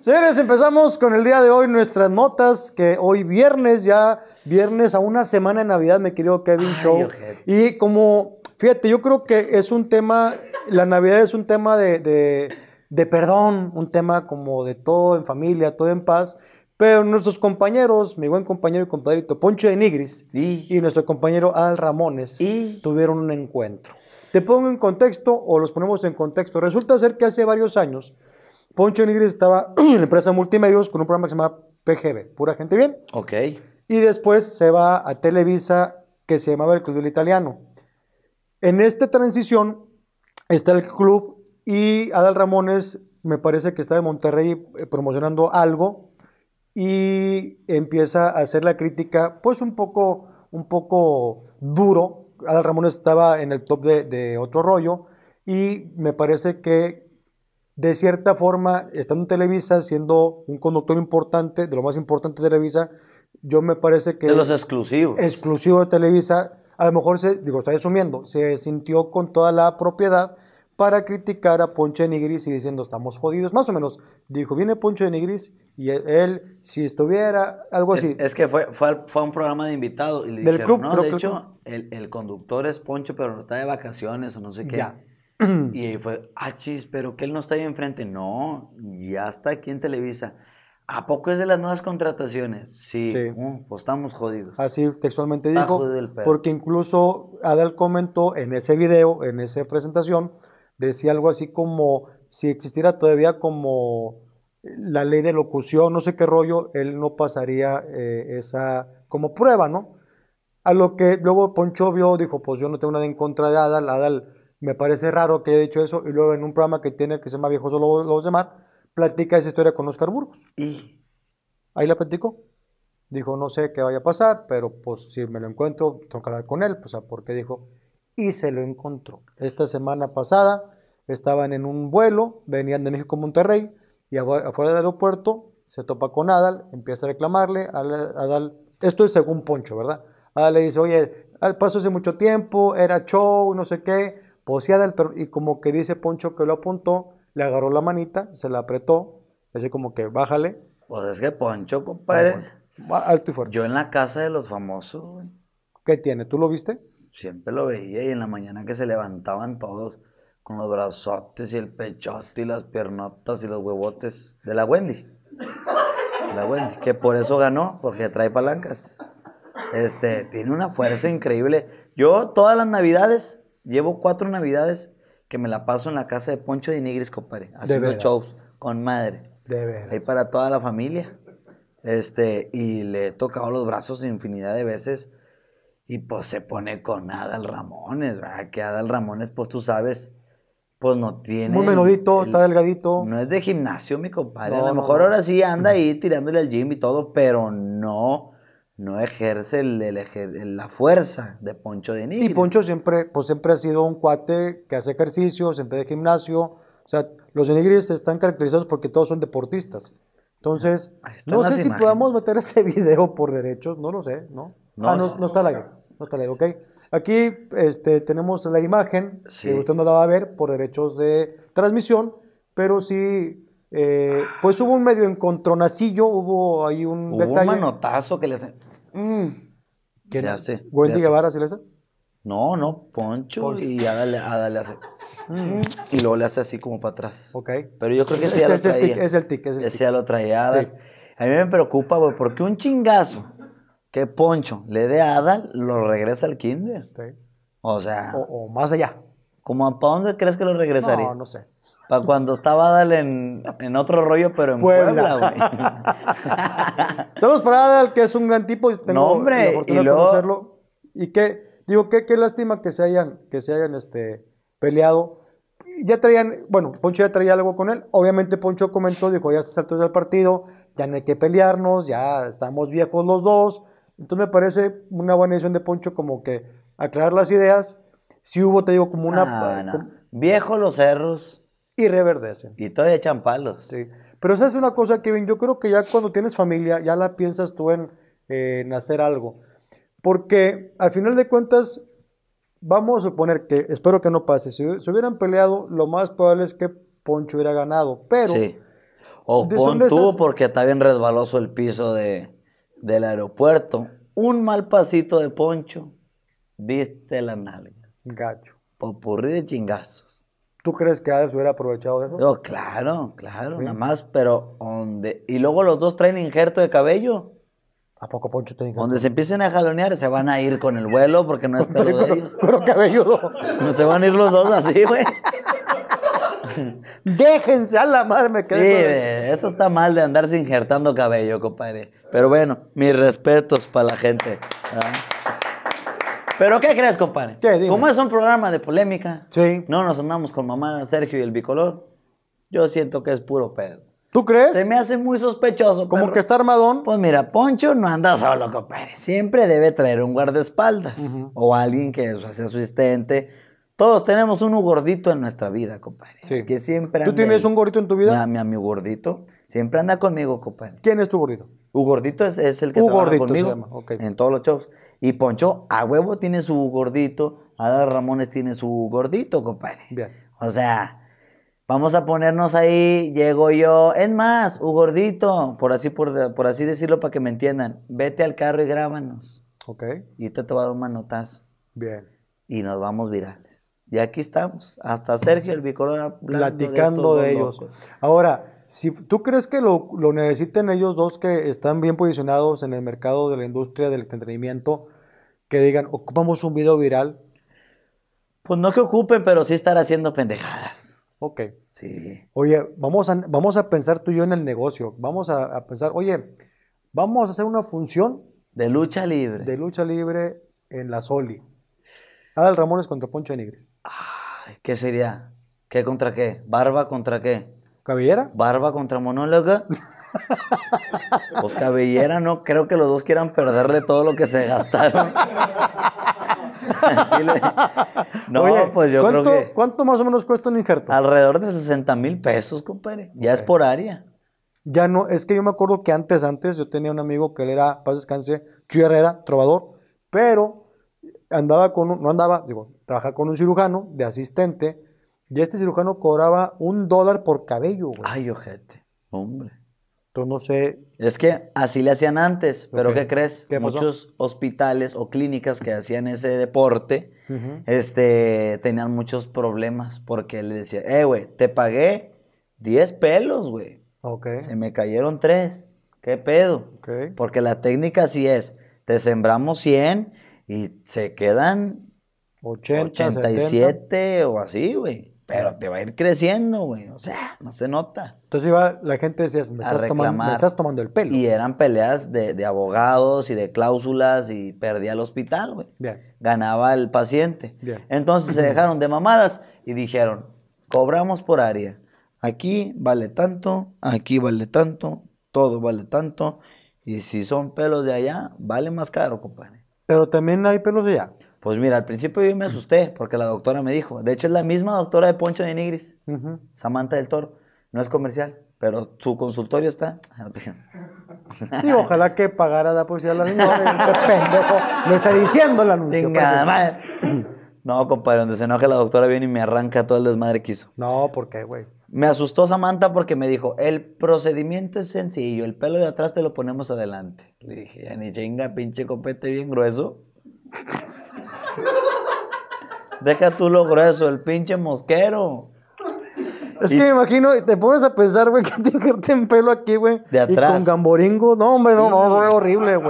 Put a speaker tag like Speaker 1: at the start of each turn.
Speaker 1: Señores, empezamos con el día de hoy nuestras notas, que hoy viernes, ya viernes a una semana de Navidad, me querido Kevin Show. Y como, fíjate, yo creo que es un tema, la Navidad es un tema de, perdón, un tema como de todo en familia, todo en paz. Pero nuestros compañeros, mi buen compañero y compadrito Poncho de Nigris y, nuestro compañero Al Ramones tuvieron un encuentro. Te pongo en contexto o los ponemos en contexto. Resulta ser que hace varios años Poncho Nigris estaba en la empresa Multimedios con un programa que se llama PGB, Pura Gente Bien. Ok. Y después se va a Televisa, que se llamaba el Club del Italiano. En esta transición está el club y Adal Ramones me parece que está en Monterrey eh, promocionando algo y empieza a hacer la crítica, pues un poco, un poco duro. Adal Ramones estaba en el top de, de otro rollo y me parece que de cierta forma, estando en Televisa, siendo un conductor importante, de lo más importante de Televisa, yo me parece que... De los
Speaker 2: exclusivos.
Speaker 1: Exclusivo de Televisa, a lo mejor, se, digo, estoy asumiendo, se sintió con toda la propiedad para criticar a Poncho de Nigris y diciendo estamos jodidos, más o menos. Dijo, viene Poncho de Nigris y e, él, si estuviera, algo así.
Speaker 2: Es, que fue, fue, un programa de invitado y le Del club, no, de hecho, el, conductor es Poncho, pero está de vacaciones o no sé qué. y fue, ah, chis, pero que él no está ahí enfrente. No, ya está aquí en Televisa. ¿A poco es de las nuevas contrataciones? Sí, uh, pues estamos jodidos.
Speaker 1: Así textualmente dijo, porque incluso Adal comentó en ese video, en esa presentación, decía algo así como, si existiera todavía como la ley de locución, no sé qué rollo, él no pasaría eh, esa como prueba, ¿no? A lo que luego Poncho vio, dijo, pues yo no tengo nada en contra de Adal, Adal me parece raro que haya dicho eso y luego en un programa que tiene que se llama viejo Lobos de Mar, platica esa historia con Oscar Burgos. Y ahí la platicó. Dijo, no sé qué vaya a pasar, pero pues si me lo encuentro, tocará con él. Pues, porque dijo, y se lo encontró. Esta semana pasada estaban en un vuelo, venían de México a Monterrey, y afuera del aeropuerto se topa con Adal, empieza a reclamarle. Adal esto es según Poncho, ¿verdad? Adal le dice, oye, ah, pasó hace mucho tiempo, era show, no sé qué, y como que dice Poncho que lo apuntó, le agarró la manita, se la apretó, dice como que bájale.
Speaker 2: Pues es que Poncho, compadre. alto y fuerte. Yo en la casa de los famosos, ¿Qué tiene? ¿Tú lo viste? Siempre lo veía y en la mañana que se levantaban todos con los brazotes y el pechote y las piernotas y los huevotes de la Wendy. La Wendy, que por eso ganó, porque trae palancas. Este, tiene una fuerza increíble. Yo todas las navidades Llevo cuatro navidades que me la paso en la casa de Poncho de Nigris, compadre, haciendo shows con madre. De veras. Ahí para toda la familia. Este, y le he tocado los brazos infinidad de veces. Y pues se pone con Adal Ramones, ¿verdad? Que Adal Ramones, pues tú sabes, pues no tiene. Muy menudito, está delgadito. No es de gimnasio, mi compadre. a lo mejor ahora sí anda ahí tirándole al gym y todo, pero no no ejerce el,
Speaker 1: la fuerza de Poncho de Nigris. Y Poncho siempre, pues siempre ha sido un cuate que hace ejercicio, siempre de gimnasio. O sea, los de Nigris están caracterizados porque todos son deportistas. Entonces, ah, no sé si podamos meter ese video por derechos, no lo sé, ¿no? No, ah, no, está la no está la ok. Aquí este, tenemos la imagen, si que usted no la va a ver por derechos de transmisión, pero sí eh, pues hubo un medio encontronacillo, hubo ahí un hubo un
Speaker 2: manotazo que le le hace? Mm. ¿Wendy Guevara sí le hace? No, no, Poncho, y Adal le hace. Mm. Y luego le hace así como para atrás. Ok. Pero yo creo que ese este ya es lo traía. El tic, es el tic, es el ese tic. A mí me preocupa, güey, porque un chingazo que Poncho le dé a Adal, lo regresa al kinder. Sí. O sea... O, más allá. ¿Cómo para dónde crees que lo regresaría? No, no sé. Para cuando estaba Adal en, otro rollo, pero en Puebla,
Speaker 1: güey. Saludos para Adal, que es un gran tipo. Tengo hombre, la y de conocerlo. Y que, digo, qué, qué lástima que se hayan, que se hayan este, peleado. Ya traían, bueno, Poncho ya traía algo con él. Obviamente Poncho comentó, dijo, ya se altos del partido, ya no hay que pelearnos, ya estamos viejos los dos. Entonces me parece una buena decisión de Poncho como que aclarar las ideas. Si hubo, te digo, como una... Ah, viejos los cerros y reverdecen. Y todavía echan palos. Sí. Pero esa es una cosa, Kevin, yo creo que ya cuando tienes familia, ya la piensas tú eh, en, hacer algo. Porque al final de cuentas, vamos a suponer que, espero que no pase, si se hubieran peleado, lo más probable es que Poncho hubiera ganado, pero... Sí. O pon
Speaker 2: porque está bien resbaloso el piso de, del aeropuerto. Un mal pasito de Poncho, diste la nalga. Gacho. Popurrí de chingazos.
Speaker 1: ¿Tú crees que se hubiera aprovechado de eso?
Speaker 2: No, claro, claro, nada más, pero donde... Y luego los dos traen injerto de cabello.
Speaker 1: ¿A poco Poncho te
Speaker 2: Donde se empiecen a jalonear, se van a ir con el vuelo porque no es pelo de ellos. cabelludo. No se van a ir los dos así, güey. Déjense a la madre, me Sí, eso está mal de andarse injertando cabello, compadre. Pero bueno, mis respetos para la gente. ¿Pero qué crees, compadre? ¿Qué? Dime. Como es un programa de polémica, sí. no nos andamos con mamá Sergio y el bicolor. Yo siento que es puro pedo. ¿Tú crees? Se me hace muy sospechoso. ¿Como que está armadón? Pues mira, Poncho no anda solo, compadre. Siempre debe traer un guardaespaldas o alguien que sea su asistente. Todos tenemos un gordito en nuestra vida, compadre. Sí. Que siempre ¿Tú tienes un gordito en tu vida? Ah, mi, mi, mi gordito. Siempre anda conmigo, compadre. ¿Quién es tu gordito? Ugordito gordito es, el que trabaja conmigo en todos los shows. Y Poncho, a huevo tiene su gordito, a Ramones tiene su gordito, compadre. Bien. O sea, vamos a ponernos ahí, llego yo, es más, un gordito, por así, por, por así decirlo para que me entiendan, vete al carro y grábanos. Ok. Y te, te va a dar un manotazo. Bien. Y nos vamos virales. Y aquí estamos,
Speaker 1: hasta Sergio el
Speaker 2: Bicolor. Platicando de, ellos.
Speaker 1: Ahora, si tú crees que lo, necesiten ellos dos que están bien posicionados en el mercado de la industria del entretenimiento, que digan, ocupamos un video viral. Pues no que ocupen, pero sí estar
Speaker 2: haciendo pendejadas. Ok. Sí.
Speaker 1: Oye, vamos a, vamos a pensar tú y yo en el negocio. Vamos a, pensar, oye, vamos a hacer una función. De lucha libre. De lucha libre en la Soli. Adal Ramones contra Poncho Negres ¿Qué
Speaker 2: sería? ¿Qué contra qué? ¿Barba contra qué? ¿Cabellera? Barba contra monóloga, pues cabellera, no creo que los dos quieran perderle todo lo que se gastaron.
Speaker 1: No, pues yo creo que. ¿Cuánto más o menos cuesta un injerto? Alrededor de 60 mil pesos,
Speaker 2: compadre. Ya
Speaker 1: es por área. Ya no, es que yo me acuerdo que antes, antes, yo tenía un amigo que él era, paz descanse, Chuy Herrera, trovador, pero andaba con no andaba, digo, trabajaba con un cirujano de asistente y este cirujano cobraba un dólar por cabello, güey. Ay, ojete. Hombre.
Speaker 2: Tú no sé. Es que así le hacían antes, pero ¿qué crees? Que Muchos hospitales o clínicas que hacían ese deporte este, tenían muchos problemas porque le decía, eh, güey, te pagué 10 pelos, güey. Okay. Se me cayeron 3. ¿Qué pedo? Porque la técnica así es, te sembramos 100 y se quedan 80, 87 o así, güey. Pero te va a ir creciendo, güey. O sea, no se nota. Entonces iba la gente decía, me estás, tomando, me estás tomando el pelo. Y eran peleas de, abogados y de cláusulas y perdía el hospital, güey. Ganaba el paciente. Entonces se dejaron de mamadas y dijeron, cobramos por área. Aquí vale tanto, aquí vale tanto, todo vale tanto. Y si son pelos de allá, vale más caro, compadre. Pero también hay pelos de allá. Pues mira, al principio yo me asusté porque la doctora me dijo, de hecho es la misma doctora de Poncho de Nigris, Samantha del Toro, no es comercial, pero su consultorio está...
Speaker 1: y ojalá que pagara la publicidad la señora, este pendejo lo está diciendo el anuncio. Pues.
Speaker 2: No, compadre, donde se enoja la doctora viene y me arranca todo el desmadre que hizo. No, ¿por qué, güey? Me asustó Samantha porque me dijo, el procedimiento es sencillo, el pelo de atrás te lo ponemos adelante. Le dije, ya ni chinga, pinche copete bien grueso. Deja tú lo grueso, el pinche mosquero.
Speaker 1: Es que me imagino, te pones a pensar, güey, que te que en pelo aquí, güey. De atrás. Y con gamboringo. No, hombre, no, no, no, horrible, güey.